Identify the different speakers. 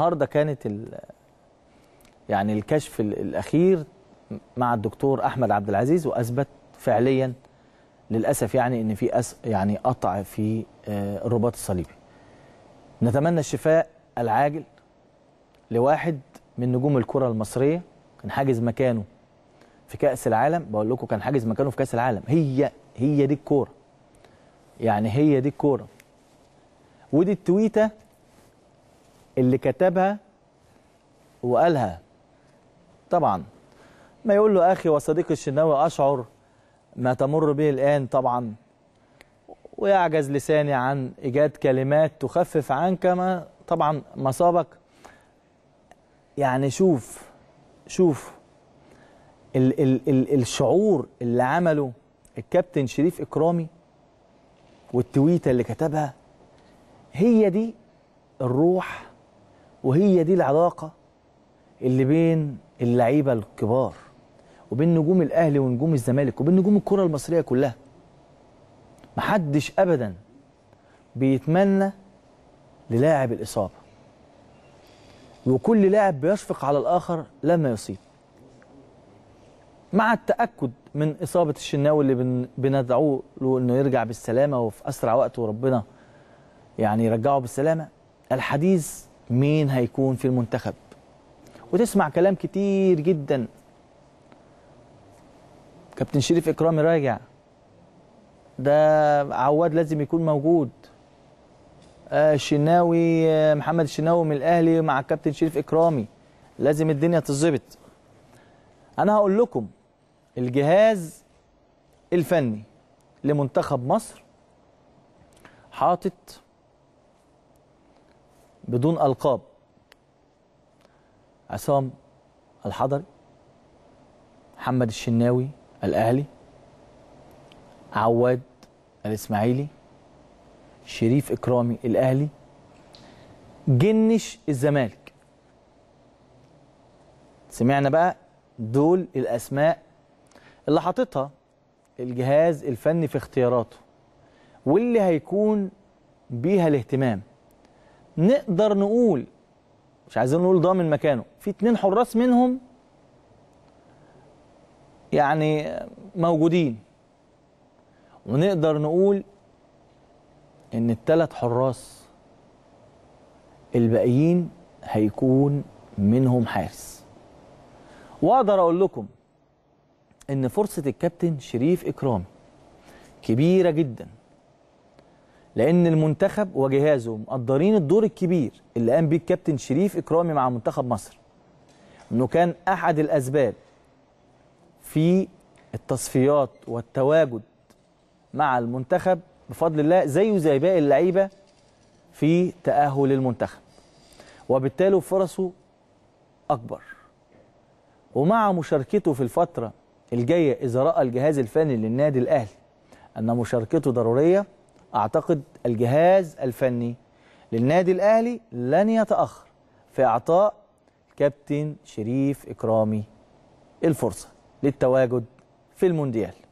Speaker 1: النهارده كانت يعني الكشف الاخير مع الدكتور احمد عبد العزيز واثبت فعليا للاسف يعني ان في أس يعني قطع في آه، الرباط الصليبي. نتمنى الشفاء العاجل لواحد من نجوم الكره المصريه كان حاجز مكانه في كاس العالم بقول لكم كان حاجز مكانه في كاس العالم هي هي دي الكوره. يعني هي دي الكوره. ودي التويته اللي كتبها وقالها طبعا ما يقول له أخي وصديقي الشناوي أشعر ما تمر به الآن طبعا ويعجز لساني عن إيجاد كلمات تخفف عنك ما طبعا مصابك يعني شوف شوف ال ال ال الشعور اللي عمله الكابتن شريف إكرامي والتويتة اللي كتبها هي دي الروح وهي دي العلاقة اللي بين اللعيبة الكبار وبين نجوم الأهلي ونجوم الزمالك وبين نجوم الكرة المصرية كلها محدش أبدا بيتمنى للاعب الإصابة وكل لاعب بيشفق على الآخر لما يصيب مع التأكد من إصابة الشناوي اللي بندعوه له إنه يرجع بالسلامة وفي أسرع وقت وربنا يعني يرجعه بالسلامة الحديث مين هيكون في المنتخب وتسمع كلام كتير جدا كابتن شريف اكرامي راجع ده عواد لازم يكون موجود آه، الشناوي آه، محمد الشناوي من الاهلي مع كابتن شريف اكرامي لازم الدنيا تتظبط انا هقول لكم الجهاز الفني لمنتخب مصر حاطط بدون ألقاب عصام الحضري محمد الشناوي الأهلي عواد الإسماعيلي شريف إكرامي الأهلي جنش الزمالك سمعنا بقى دول الأسماء اللي حاططها الجهاز الفني في اختياراته واللي هيكون بيها الاهتمام نقدر نقول مش عايزين نقول ضامن مكانه في اتنين حراس منهم يعني موجودين ونقدر نقول ان التلات حراس الباقيين هيكون منهم حارس واقدر اقول لكم ان فرصه الكابتن شريف اكرامي كبيره جدا لان المنتخب وجهازه مقدرين الدور الكبير اللي قام بيه الكابتن شريف اكرامي مع منتخب مصر انه كان احد الاسباب في التصفيات والتواجد مع المنتخب بفضل الله زيه زي باقي اللعيبه في تاهل المنتخب وبالتالي فرصه اكبر ومع مشاركته في الفتره الجايه اذا راى الجهاز الفني للنادي الاهلي ان مشاركته ضروريه أعتقد الجهاز الفني للنادي الأهلي لن يتأخر في إعطاء كابتن شريف إكرامي الفرصة للتواجد في المونديال